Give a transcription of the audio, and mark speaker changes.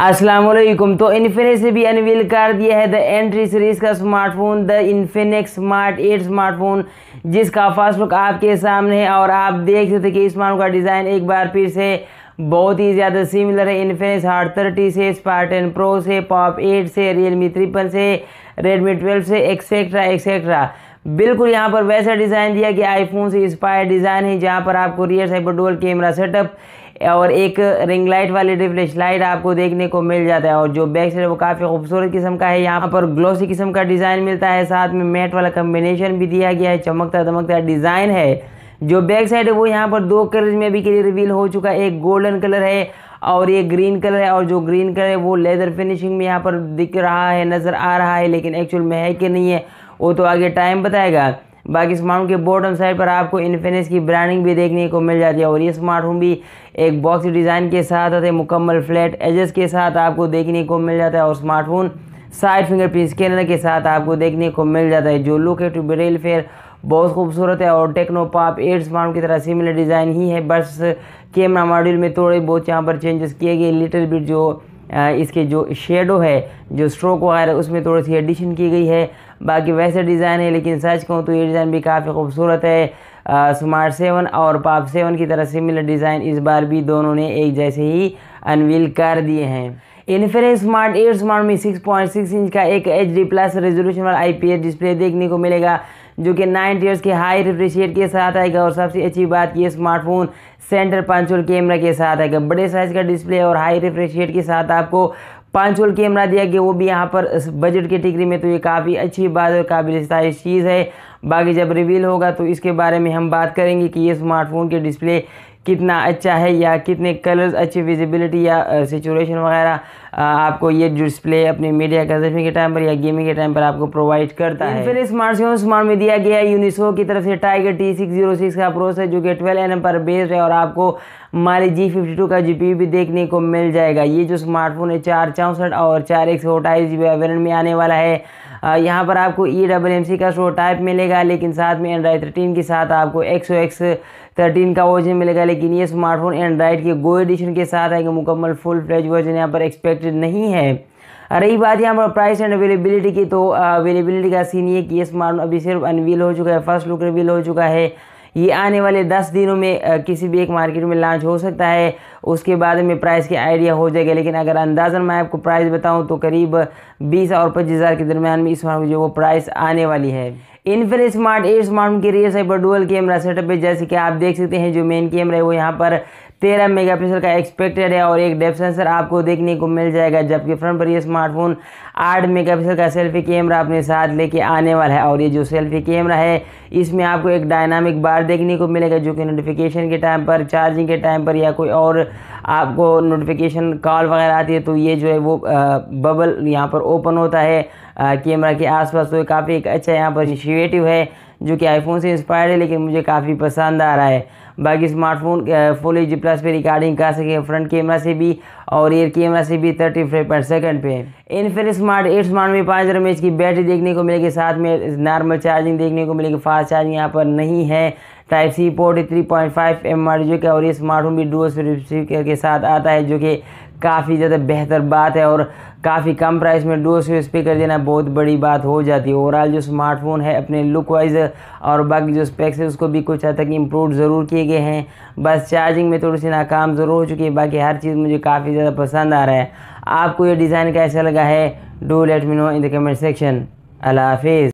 Speaker 1: असलम तो इन्फिनिक्स ने भी अनवील कर दिया है द एंट्री सीरीज़ का smartphone the Infinix smart eight smartphone जिसका फर्स्ट लुक आपके सामने है और आप देख सकते कि इस स्मार्टफोन का डिज़ाइन एक बार फिर से बहुत ही ज़्यादा सिमिलर है इन्फिनिक्स हार्ट थर्टी से स्पार्टन प्रो से पॉप एट से रियलमी ट्रिपल से रेडमी ट्वेल्व से एक्सेट्रा एक्सेट्रा बिल्कुल यहाँ पर वैसा डिज़ाइन दिया कि आईफोन से इंस्पायर डिज़ाइन है जहाँ पर आपको रियर साइबर डोल कैमरा सेटअप और एक रिंग लाइट वाली रिफ्लेश लाइट आपको देखने को मिल जाता है और जो बैक साइड वो काफ़ी खूबसूरत किस्म का है यहाँ पर ग्लोसी किस्म का डिज़ाइन मिलता है साथ में मैट वाला कम्बिनेशन भी दिया गया है चमकता दमकता डिज़ाइन है जो बैक साइड है वो यहाँ पर दो कलर में भी के लिए रिवील हो चुका है एक गोल्डन कलर है और ये ग्रीन कलर है और जो ग्रीन कलर है वो लेदर फिनिशिंग में यहाँ पर दिख रहा है नज़र आ रहा है लेकिन एक्चुअल में है कि नहीं है वो तो आगे टाइम बताएगा बाकी स्मार्ट के बॉटम साइड पर आपको इन्फिनिक्स की ब्रांडिंग भी देखने को मिल जाती है और ये स्मार्ट होम भी एक बॉक्स डिज़ाइन के साथ आते मुकम्मल फ्लैट एजेस के साथ आपको देखने को मिल जाता है और स्मार्टफोन साइड फिंगरप्रिंट स्कैनर के साथ आपको देखने को मिल जाता है जो लुक है टू बरेल फेयर बहुत खूबसूरत है और टेक्नो पाप एट स्मार्ट की तरह सिमिलर डिज़ाइन ही है बस कैमरा मॉड्यूल में थोड़े बहुत यहाँ पर चेंजेस किए गए लिटिल बिट जो इसके जो शेडो है जो स्ट्रोक वगैरह उसमें थोड़ी सी एडिशन की गई है बाकी वैसे डिज़ाइन है लेकिन सच कहूँ तो ये डिज़ाइन भी काफ़ी खूबसूरत है स्मार्ट सेवन और पाप सेवन की तरह सिमिलर डिज़ाइन इस बार भी दोनों ने एक जैसे ही अनवील कर दिए हैं इनफिनिक्स स्मार्ट एयर स्मार्ट में 6.6 इंच का एक एच डी प्लस रेजोल्यूशन वाला एस डिस्प्ले देखने को मिलेगा जो कि नाइन ईयर्स के हाई रिफ्रेश के साथ आएगा और सबसे अच्छी बात ये स्मार्टफोन सेंटर पंचोल कैमरा के साथ आएगा बड़े साइज़ का डिस्प्ले और हाई रिफ्रेश के साथ आपको पांचोल कैमरा दिया गया वो भी यहाँ पर बजट टिकरी में तो ये काफ़ी अच्छी बात और काबिल साइज चीज़ है बाकी जब रिवील होगा तो इसके बारे में हम बात करेंगे कि ये स्मार्टफोन के डिस्प्ले कितना अच्छा है या कितने कलर्स अच्छी विजिबिलिटी या सिचुएशन वगैरह आपको ये डिस्प्ले अपने मीडिया कंजन के टाइम पर या गेमिंग के टाइम पर आपको प्रोवाइड करता है फिर स्मार्टफोन स्मार्ट में दिया गया यूनिसो की तरफ से Tiger T six zero six का प्रोसेस जो कि ट्वेल्व एन पर बेस्ड है और आपको माली जी फिफ्टी टू का जी भी देखने को मिल जाएगा ये जो स्मार्टफोन है चार चौंसठ और चार एक सौ अट्ठाईस जी बी में आने वाला है यहाँ पर आपको ई डब्ल एम सी का शो टाइप मिलेगा लेकिन साथ में एंड्राइड थर्टीन के साथ आपको एक्सो एक्स थर्टीन का वर्जन मिलेगा लेकिन ये स्मार्टफोन एंड्राइड के गो एडिशन के साथ आएगा मुकम्मल फुल फ्लेज वर्जन यहाँ पर एक्सपेक्ट रिफ्लेक्टेड नहीं है रही बात यहाँ पर प्राइस एंड अवेलेबिलिटी की तो अवेलेबिलिटी uh, का सीन ये कि ये स्मार्ट अभी सिर्फ अनवील हो चुका है फर्स्ट लुक रिवील हो चुका है ये आने वाले दस दिनों में uh, किसी भी एक मार्केट में लॉन्च हो सकता है उसके बाद में प्राइस की आइडिया हो जाएगा लेकिन अगर अंदाजन मैं आपको प्राइस बताऊं तो करीब बीस और पच्चीस हज़ार के दरमियान में इस स्मार्ट जो वो प्राइस आने वाली है इन फिर स्मार्ट एट स्मार्टफोन के रियर साइड पर डुअल कैमरा सेटअप है जैसे कि आप देख सकते हैं जो मेन कैमरा है वो यहाँ पर तेरह मेगापिक्सल का एक्सपेक्टेड है और एक डेप सेंसर आपको देखने को मिल जाएगा जबकि फ्रंट पर ये स्मार्टफोन आठ मेगापिक्सल का सेल्फी कैमरा अपने साथ लेके आने वाला है और ये जो सेल्फी कैमरा है इसमें आपको एक डायनामिक बार देखने को मिलेगा जो कि नोटिफिकेशन के टाइम पर चार्जिंग के टाइम पर या कोई और आपको नोटिफिकेशन कॉल वगैरह आती है तो ये जो है वो बबल यहाँ पर ओपन होता है कैमरा के आसपास तो काफ़ी एक अच्छा यहाँ पर इनिशिएटिव है जो कि आईफोन से इंस्पायर्ड है लेकिन मुझे काफ़ी पसंद आ रहा है बाकी स्मार्टफोन फुल एच प्लस पे रिकॉर्डिंग कर सके फ्रंट कैमरा से भी और ये कैमरा सी भी थर्टी फ्रेम पर सेकेंड पे इन फिर स्मार्ट एट स्मार्ट में पाँच हज़ार एम की बैटरी देखने को मिलेगी साथ में नॉर्मल चार्जिंग देखने को मिलेगी फास्ट चार्जिंग यहाँ पर नहीं है type C port three point five M R जो कि और ये स्मार्ट होम भी डोज के साथ आता है जो कि काफ़ी ज़्यादा बेहतर बात है और काफ़ी कम प्राइस में डो स्पीकर देना बहुत बड़ी बात हो जाती है ओवरऑल जो स्मार्टफोन है अपने लुक वाइज और बाकी जो स्पेक्स है उसको भी कुछ हद तक इम्प्रूव ज़रूर किए गए हैं बस चार्जिंग में थोड़ी सी नाकाम ज़रूर हो चुकी है बाकी हर चीज़ मुझे काफ़ी ज़्यादा पसंद आ रहा है आपको ये डिज़ाइन कैसा लगा है do let me know in the comment section अल्लाह हाफिज़